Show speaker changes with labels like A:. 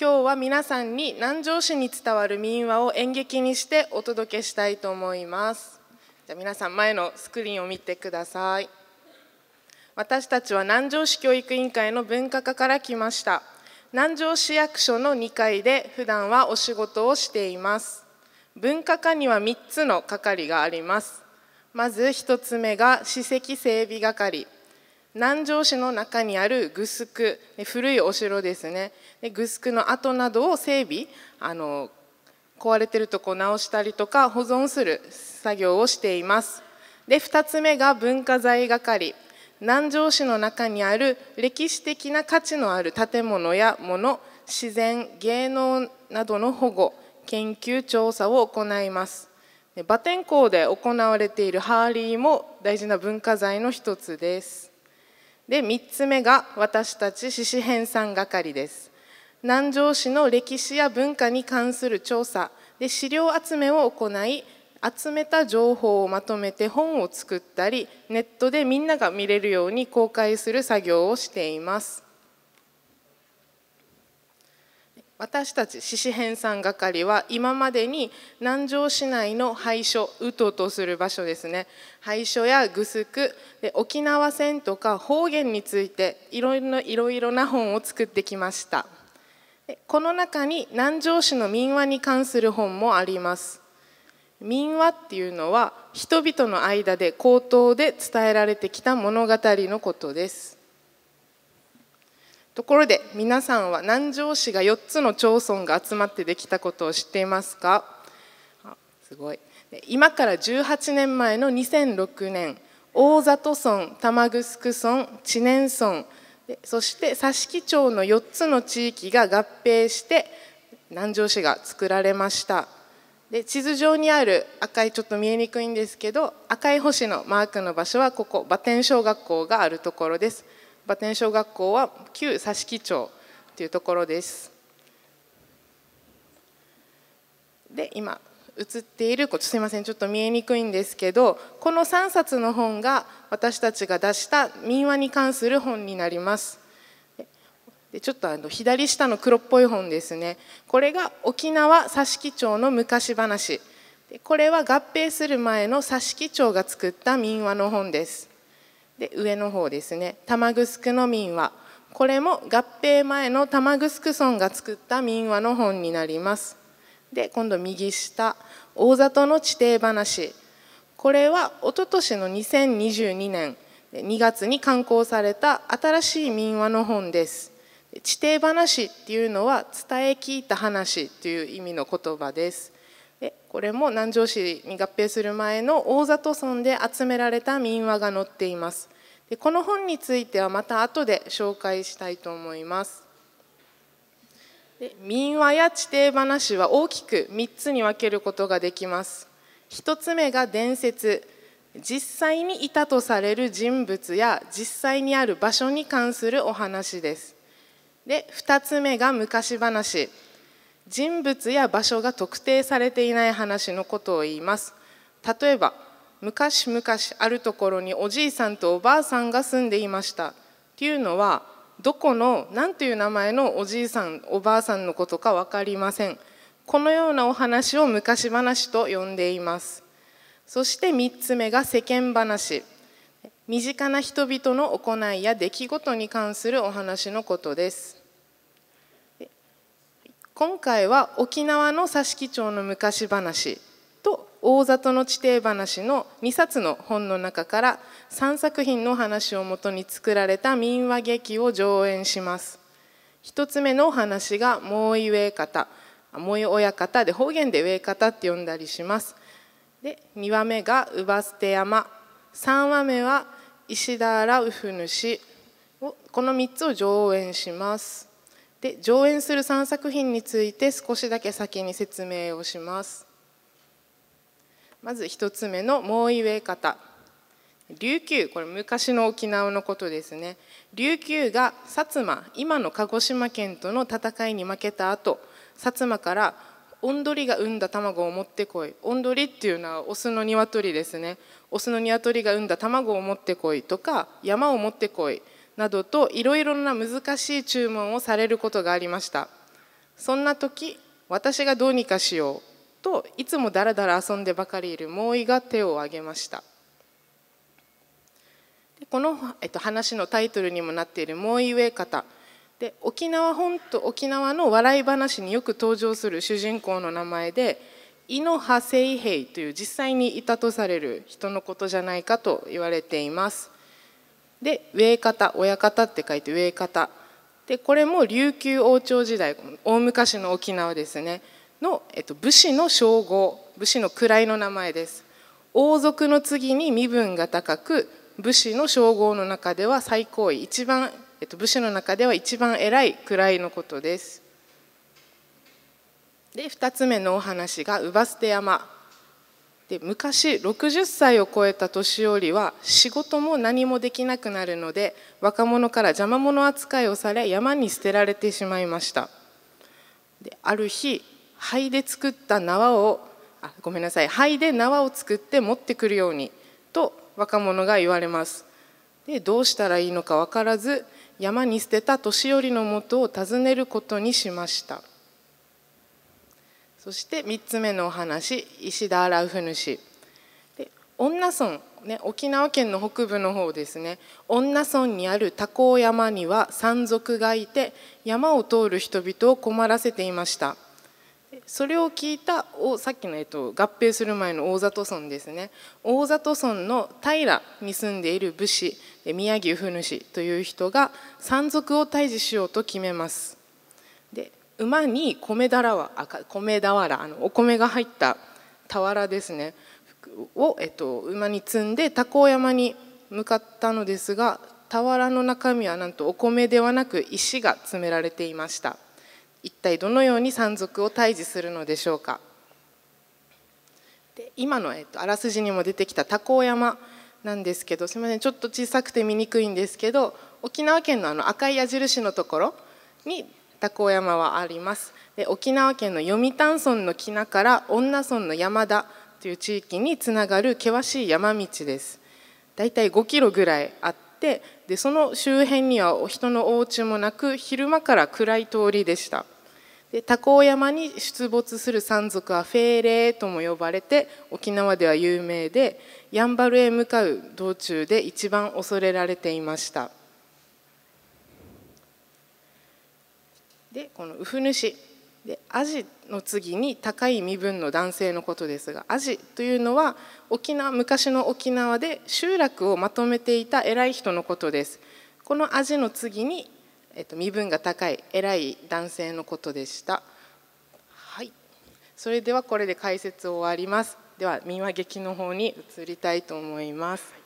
A: 今日は皆さんに南城市に伝わる民話を演劇にしてお届けしたいと思いますじゃ皆さん前のスクリーンを見てください私たちは南城市教育委員会の文化課から来ました南城市役所の2階で普段はお仕事をしています文化課には3つの係がありますまず1つ目が史跡整備係南城市の中にあるグスク古いお城ですねでグスクの跡などを整備あの壊れてるとこ直したりとか保存する作業をしていますで2つ目が文化財係南城市の中にある歴史的な価値のある建物や物自然芸能などの保護研究調査を行います馬天ン港で行われているハーリーも大事な文化財の一つですで3つ目が私たち獅子編纂係です南城市の歴史や文化に関する調査で資料集めを行い集めた情報をまとめて本を作ったりネットでみんなが見れるように公開する作業をしています私たち獅子編さん係は今までに南城市内の廃所うととする場所ですね廃所やぐすくで沖縄戦とか方言についていろいろな本を作ってきましたこの中に南城市の民話に関する本もあります民話っていうのは人々の間で口頭で伝えられてきた物語のことですところで皆さんは南城市が4つの町村が集まってできたことを知っていますかすごい今から18年前の2006年大里村玉城村知念村そして佐敷町の4つの地域が合併して南城市が作られましたで地図上にある赤いちょっと見えにくいんですけど赤い星のマークの場所はここ馬天小学校があるところです。馬天小学校は旧佐敷町というところです。で今映っているすいませんちょっと見えにくいんですけどこの3冊の本が私たちが出した民話に関する本になります。でちょっとあの左下の黒っぽい本ですねこれが沖縄佐敷町の昔話でこれは合併する前の佐敷町が作った民話の本ですで上の方ですね玉城の民話これも合併前の玉城村が作った民話の本になりますで今度右下大里の地底話これはおととしの2022年2月に刊行された新しい民話の本です地底話っていうのは伝え聞いた話という意味の言葉ですでこれも南城市に合併する前の大里村で集められた民話が載っていますでこの本についてはまた後で紹介したいと思いますで民話や地底話は大きく3つに分けることができます1つ目が伝説実際にいたとされる人物や実際にある場所に関するお話ですで2つ目が昔話人物や場所が特定されていない話のことを言います例えば昔々あるところにおじいさんとおばあさんが住んでいましたっていうのはどこの何という名前のおじいさんおばあさんのことか分かりませんこのようなお話を昔話と呼んでいますそして3つ目が世間話身近な人々の行いや出来事に関するお話のことです今回は沖縄の佐敷町の昔話と大里の地底話の2冊の本の中から3作品の話をもとに作られた民話劇を上演します1つ目のお話が「もうい上方」「もうい親方」で方言で上方って呼んだりしますで2話目が「姥捨て山」3話目は「石田原うふ主」この3つを上演しますで上演する3作品について少しだけ先に説明をしますまず1つ目の「もういえ方」琉球これ昔の沖縄のことですね琉球が薩摩今の鹿児島県との戦いに負けた後薩摩からオンドリが産んだ卵を持ってこいオンドリっていうのはオスの鶏ですねオスの鶏が産んだ卵を持ってこいとか山を持ってこいなどといろいろな難しい注文をされることがありましたそんな時私がどうにかしようといつもだらだら遊んでばかりいるモーイが手を挙げましたこの、えっと、話のタイトルにもなっているモーイウェイ方で沖縄本島沖縄の笑い話によく登場する主人公の名前でイノハセイヘイという実際にいたとされる人のことじゃないかと言われています。で上方親方って書いて上方でこれも琉球王朝時代大昔の沖縄ですねの、えっと、武士の称号武士の位の名前です王族の次に身分が高く武士の称号の中では最高位一番、えっと、武士の中では一番偉い位のことですで2つ目のお話が姥捨山で昔60歳を超えた年寄りは仕事も何もできなくなるので若者から邪魔者扱いをされ山に捨てられてしまいましたである日灰で作った縄をあごめんなさい灰で縄を作って持ってくるようにと若者が言われますでどうしたらいいのか分からず山に捨てた年寄りのもとを訪ねることにしましたそして3つ目のお話石田ラウフ主で女村、ね、沖縄県の北部の方ですね女村にある多幸山には山賊がいて山を通る人々を困らせていましたそれを聞いたさっきの、えっと、合併する前の大里村ですね大里村の平に住んでいる武士宮城夫主という人が山賊を退治しようと決めますで馬に米だらは米だわらあのお米が入った俵ですねを、えっと、馬に積んで高尾山に向かったのですが俵の中身はなんとお米ではなく石が詰められていました一体どのように山賊を退治するのでしょうかで今の、えっと、あらすじにも出てきた高尾山なんですけどすみませんちょっと小さくて見にくいんですけど沖縄県のあの赤い矢印のところに田子山はありますで沖縄県の読谷村の木名から恩納村の山田という地域につながる険しい山道ですだいたい5キロぐらいあってでその周辺にはお人のお家もなく昼間から暗い通りでしたで多幸山に出没する山賊はフェーレーとも呼ばれて沖縄では有名でやんばるへ向かう道中で一番恐れられていましたでこの「うふ主」で「アジ」の次に高い身分の男性のことですが「アジ」というのは沖縄昔の沖縄で集落をまとめていた偉い人のことです。この「アジ」の次に、えっと、身分が高い偉い男性のことでした。はい、それではこれで解説を終わります。では民話劇の方に移りたいと思います。